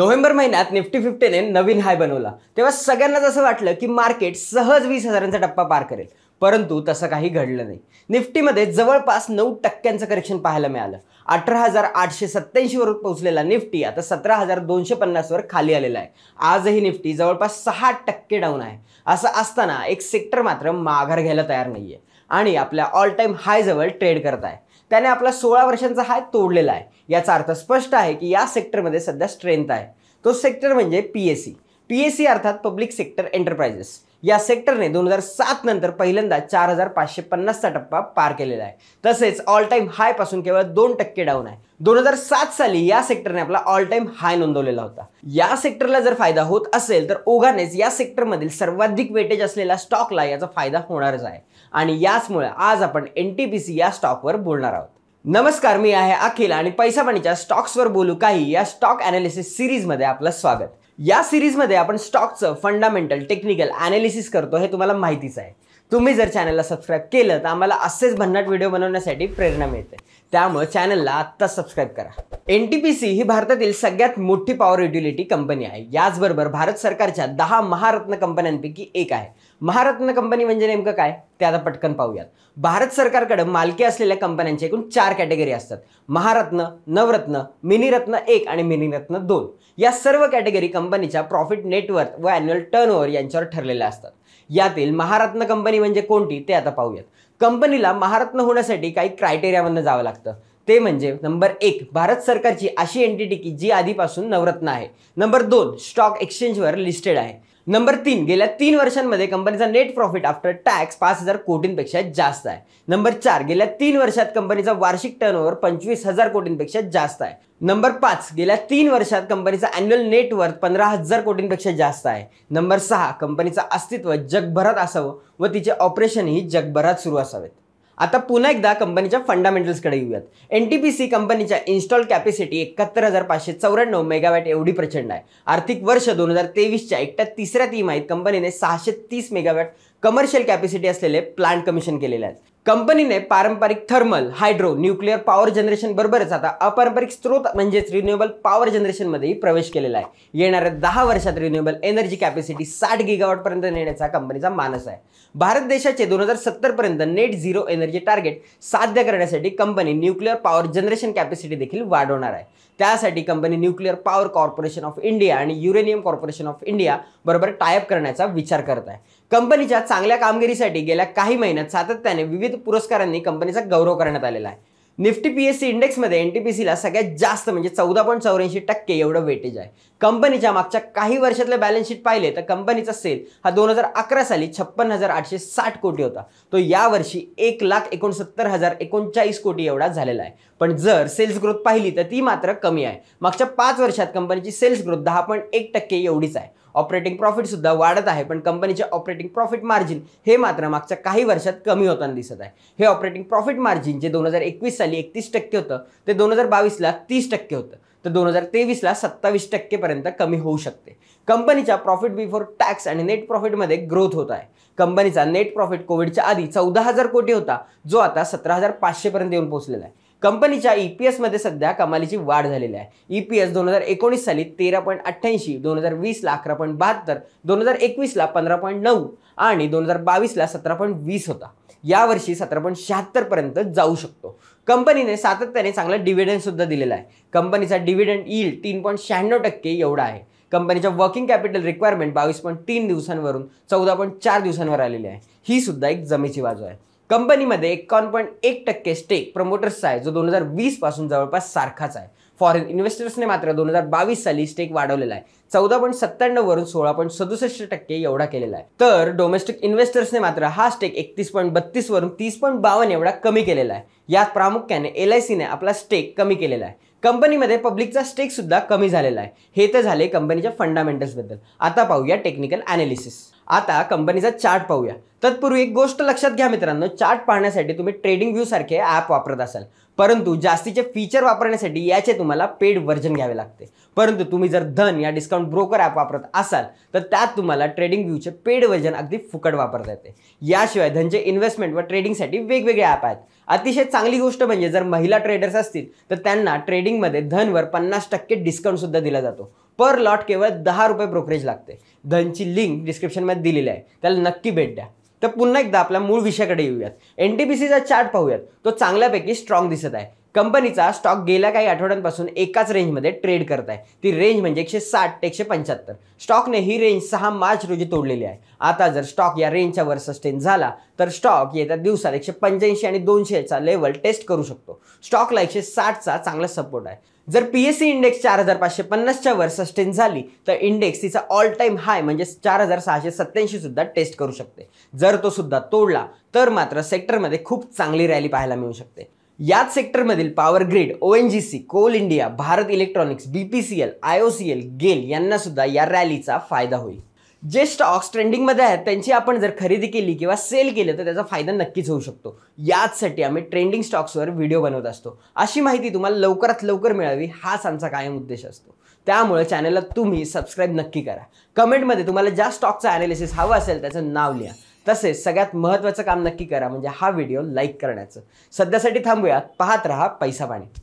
November महिन्यात Nifty फिफ्टीने नवीन हाय बनवला तेव्हा सगळ्यांनाच असं वाटलं की मार्केट सहज वीस हजारांचा टप्पा पार करेल परंतु तसं काही घडलं नाही निफ्टीमध्ये जवळपास नऊ टक्क्यांचं करेक्शन पाहायला मिळालं अठरा हजार आठशे सत्त्याऐंशीवर पोहोचलेला निफ्टी आता सतरा हजार दोनशे पन्नासवर खाली आलेला आहे आजही निफ्टी जवळपास सहा टक्के डाऊन आहे असं असताना एक सेक्टर मात्र माघार घ्यायला तयार नाहीये आणि आपल्या ऑल टाईम हायजवळ ट्रेड करत आहे त्याने आपला सोळा वर्षांचा हाय तोडलेला आहे याचा अर्थ स्पष्ट आहे की या सेक्टरमध्ये सध्या स्ट्रेंथ आहे तो सेक्टर म्हणजे P S C P S C अर्थात पब्लिक सेक्टर एंटरप्राइजेस या सेक्टरने दोन हजार सात नंतर पहिल्यांदा चार हजार पाचशे पन्नासचा टप्पा पार केलेला आहे तसेच ऑल टाईम हाय पासून केवळ दोन टक्के डाऊन आहे दोन हजार सात साली या सेक्टरने आपला ऑल टाईम हाय नोंदवलेला होता या सेक्टरला जर फायदा होत असेल तर ओघानेच या सेक्टरमधील सर्वाधिक वेटेज असलेल्या स्टॉकला याचा फायदा होणारच आहे आणि याचमुळे आज आपण एन टी पी सी या स्टॉकवर बोलणार आहोत नमस्कार मी आहे अखिल आणि पैसा स्टॉक्सवर बोलू काही या स्टॉक सिरीज मध्ये आपलं स्वागत या सिरीजमध्ये आपण स्टॉकचं फंडामेंटल टेक्निकल ॲनालिसिस करतो हे तुम्हाला माहितीच आहे तुम्ही जर चॅनलला सबस्क्राईब केलं तर आम्हाला असेच भन्नाट व्हिडिओ बनवण्यासाठी प्रेरणा मिळते त्यामुळे चॅनलला आत्ता सबस्क्राईब करा एन टी पी सी ही भारतातील सगळ्यात मोठी पॉवर युटिलिटी कंपनी आहे याचबरोबर भारत सरकारच्या दहा महारत्न कंपन्यांपैकी एक आहे महारत्न कंपनी म्हणजे नेमकं काय ते आता पटकन पाहूयात भारत सरकारकडे मालकी असलेल्या कंपन्यांच्या एकूण चार कॅटेगरी असतात महारत्न नवरत्न मिनीरत्न एक आणि मिनीरत्न दोन या सर्व कॅटेगरी कंपनीच्या प्रॉफिट नेटवर्क व अॅन्युअल टर्नओव्हर यांच्यावर ठरलेल्या असतात यातील महारत्न कंपनी म्हणजे कोणती ते आता पाहूयात कंपनीला महारत्न होण्यासाठी काही क्रायटेरियामधनं जावं लागतं ते म्हणजे नंबर एक भारत सरकारची अशी एंटिटी की जी आधीपासून नवरत्न आहे नंबर दोन स्टॉक वर लिस्टेड आहे नंबर तीन गेल्या तीन वर्षांमध्ये कंपनीचा नेट प्रॉफिट आफ्टर टॅक्स पाच हजार कोटींपेक्षा जास्त आहे नंबर चार गेल्या तीन वर्षात कंपनीचा वार्षिक टर्नओव्हर पंचवीस हजार कोटींपेक्षा जास्त आहे नंबर पाच गेल्या तीन वर्षात कंपनीचा अॅन्युअल नेटवर्थ पंधरा हजार कोटींपेक्षा जास्त आहे नंबर सहा कंपनीचं अस्तित्व जगभरात असावं व तिचे ऑपरेशनही जगभरात सुरू असावेत आता पुन्हा एकदा कंपनीच्या फंडामेंटल्सकडे येऊयात एन टी पी सी कंपनीच्या इन्स्टॉल कॅपॅसिटी एकाहत्तर हजार पाचशे चौऱ्याण्णव मेगावॅट एवढी प्रचंड आहे आर्थिक वर्ष दोन हजार तेवीसच्या एकट्या तिसऱ्या तिमाहीत कंपनीने सहाशे तीस मेगावॅट कमर्शियल कॅपॅसिटी असलेले प्लांट कमिशन केलेले आहेत कंपनीने पारंपरिक thermal hydro nuclear power generation बरोबरच आता अपारंपरिक स्रोत म्हणजेच रिन्युएबल पॉवर जनरेशनमध्येही प्रवेश केलेला आहे येणाऱ्या दहा वर्षात रिन्युएबल एनर्जी कॅपॅसिटी साठ पर्यंत नेण्याचा कंपनीचा मानस आहे भारत देशाचे दोन हजार सत्तरपर्यंत नेट झिरो एनर्जी टार्गेट साध्य करण्यासाठी company nuclear power generation capacity देखील वाढवणार आहे त्यासाठी company nuclear power corporation of India आणि युरेनियम कॉर्पोरेशन ऑफ इंडिया बरोबर टायअप करण्याचा विचार करत आहे कंपनीच्या चांगल्या कामगिरीसाठी गेल्या काही महिन्यात सातत्याने विविध विविध पुरस्कारांनी कंपनीचा गौरव करण्यात आलेला आहे निफ्टी पी एस सी इंडेक्समध्ये एन टी पी सीला सगळ्यात जास्त म्हणजे चौदा पॉईंट चौऱ्याऐंशी टक्के एवढं वेटेज आहे कंपनीच्या मागच्या काही वर्षातले बॅलन्स शीट पाहिले तर कंपनीचा सेल हा दोन हजार अकरा साली छप्पन हजार आठशे साठ कोटी होता तो यावर्षी एक लाख एकोणसत्तर हजार एकोणचाळीस कोटी एवढा झालेला आहे पण जर सेल्स ग्रोथ पाहिली तर ती मात्र कमी आहे मागच्या पाच वर्षात कंपनीची सेल्स ग्रोथ दहा पॉईंट एक टक्के एवढीच आहे ऑपरेटिंग प्रॉफिटसुद्धा वाढत आहे पण कंपनीचे ऑपरेटिंग प्रॉफिट मार्जिन हे मात्र मागच्या काही वर्षात कमी होताना दिसत आहे हे ऑपरेटिंग प्रॉफिट मार्जिन जे दोन हजार एकवीस साली एकतीस टक्के होतं ते दोन हजार बावीसला तीस टक्के होतं तर दोन हजार तेवीसला सत्तावीस टक्केपर्यंत कमी होऊ शकते कंपनीच्या प्रॉफिट बिफोर टॅक्स आणि नेट प्रॉफिटमध्ये ग्रोथ होत आहे कंपनीचा नेट प्रॉफिट कोविडच्या आधी चौदा हजार कोटी होता जो आता सतरा हजार पाचशेपर्यंत येऊन पोहोचलेला आहे कंपनीच्या ई e पी एसमध्ये सध्या कमालीची वाढ झालेली आहे ई पी एस दोन हजार एकोणीस साली तेरा पॉईंट अठ्ठ्याऐंशी दोन हजार वीसला अकरा पॉईंट बहात्तर दोन हजार एकवीसला पंधरा पॉईंट नऊ आणि दोन हजार बावीसला सतरा पॉईंट वीस होता यावर्षी सतरा पॉईंट शहात्तरपर्यंत जाऊ शकतो कंपनीने सातत्याने चांगला सुद्धा दिलेला आहे कंपनीचा डिव्हिडंड ईल तीन पॉईंट शहाण्णव टक्के एवढा आहे कंपनीच्या वर्किंग कॅपिटल रिक्वायरमेंट बावीस पॉईंट तीन दिवसांवरून चौदा पॉईंट चार दिवसांवर आलेली आहे ही सुद्धा एक जमेची बाजू आहे कंपनीमध्ये एकावन्न पॉईंट एक टक्के स्टेक प्रमोटर्सचा आहे जो दोन हजार वीस पासून जवळपास सारखाच आहे फॉरेन इन्व्हेस्टर्सने मात्र दोन हजार बावीस साली स्टेक वाढवलेला आहे चौदा पॉईंट सत्त्याण्णव वरून सोळा पॉईंट सदुसष्ट टक्के एवढा केलेला आहे तर डोमेस्टिक इन्व्हेस्टर्सने मात्र हा स्टेक एकतीस पॉईंट बत्तीस वरून तीस पॉईंट बावन्न एवढा कमी केलेला आहे यात प्रामुख्याने एल आय सीने आपला स्टेक कमी केलेला आहे कंपनीमध्ये पब्लिकचा स्टेक सुद्धा कमी झालेला आहे हे तर झाले कंपनीच्या फंडामेंटल्सबद्दल आता पाहूया टेक्निकल ॲनालिसिस आता कंपनीचा चार्ट पाहूया तत्पूर्वी एक गोष्ट लक्षात घ्या मित्रांनो चार्ट पाहण्यासाठी तुम्ही ट्रेडिंग व्ह्यू सारखे ॲप वापरत असाल परंतु जास्तीचे फीचर वापरण्यासाठी याचे तुम्हाला पेड व्हर्जन घ्यावे लागते परंतु तुम्ही जर धन या डिस्काउंट ब्रोकर ॲप वापरत असाल तर त्यात तुम्हाला ट्रेडिंग व्ह्यूचे पेड व्हर्जन अगदी फुकट वापरता येते याशिवाय धनचे इन्व्हेस्टमेंट व ट्रेडिंगसाठी वेगवेगळे ॲप आहेत अतिशय चांगली गोष्ट म्हणजे जर महिला ट्रेडर्स असतील तर त्यांना ट्रेडिंगमध्ये धनवर पन्नास टक्के डिस्काउंटसुद्धा दिला जातो पर लॉट केवळ दहा रुपये ब्रोकरेज लागते धनची लिंक डिस्क्रिप्शनमध्ये दिलेली आहे त्याला नक्की भेट द्या तर पुन्हा एकदा आपल्या मूळ विषयाकडे येऊयात एन टी पी सीचा चार्ट पाहूयात तो चांगल्यापैकी स्ट्रॉंग दिसत आहे कंपनीचा स्टॉक गेल्या काही आठवड्यांपासून एकाच रेंजमध्ये ट्रेड करत आहे ती रेंज म्हणजे एकशे साठ ते एकशे पंच्याहत्तर स्टॉकने ही रेंज सहा मार्च रोजी तोडलेली आहे आता जर स्टॉक या रेंजच्या वर सस्टेन झाला तर स्टॉक येत्या दिवसात एकशे पंच्याऐंशी आणि दोनशेचा लेवल टेस्ट करू शकतो स्टॉकला एकशे साठचा चांगला सपोर्ट आहे जर पी एस सी इंडेक्स चार हजार पाचशे पन्नासच्या वर सस्टेन झाली तर इंडेक्स तिचा ऑल टाईम हाय म्हणजे चार हजार सहाशे सत्त्याऐंशी सुद्धा टेस्ट करू शकते जर तो सुद्धा तोडला तर मात्र सेक्टरमध्ये खूप चांगली रॅली पाहायला मिळू शकते याच सेक्टरमधील power grid O N G C coal India Bharat electronics B P C L I O C L GAIL यांना सुद्धा या रॅलीचा फायदा होईल जे स्टॉक्स ट्रेंडिंगमध्ये आहेत त्यांची आपण जर खरेदी केली किंवा सेल केलं तर त्याचा फायदा नक्कीच होऊ शकतो याचसाठी आम्ही ट्रेंडिंग स्टॉक्सवर व्हिडिओ बनवत असतो अशी माहिती तुम्हाला लवकरात लवकर मिळावी हाच आमचा कायम उद्देश असतो त्यामुळे चॅनलला तुम्ही सबस्क्राईब नक्की करा कमेंटमध्ये तुम्हाला ज्या स्टॉकचा ॲनालिसिस हवं असेल त्याचं नाव लिहा तसेच सगळ्यात महत्त्वाचं काम नक्की करा म्हणजे हा व्हिडिओ लाईक करण्याचं सध्यासाठी थांबूयात पाहत रहा पैसा पाणी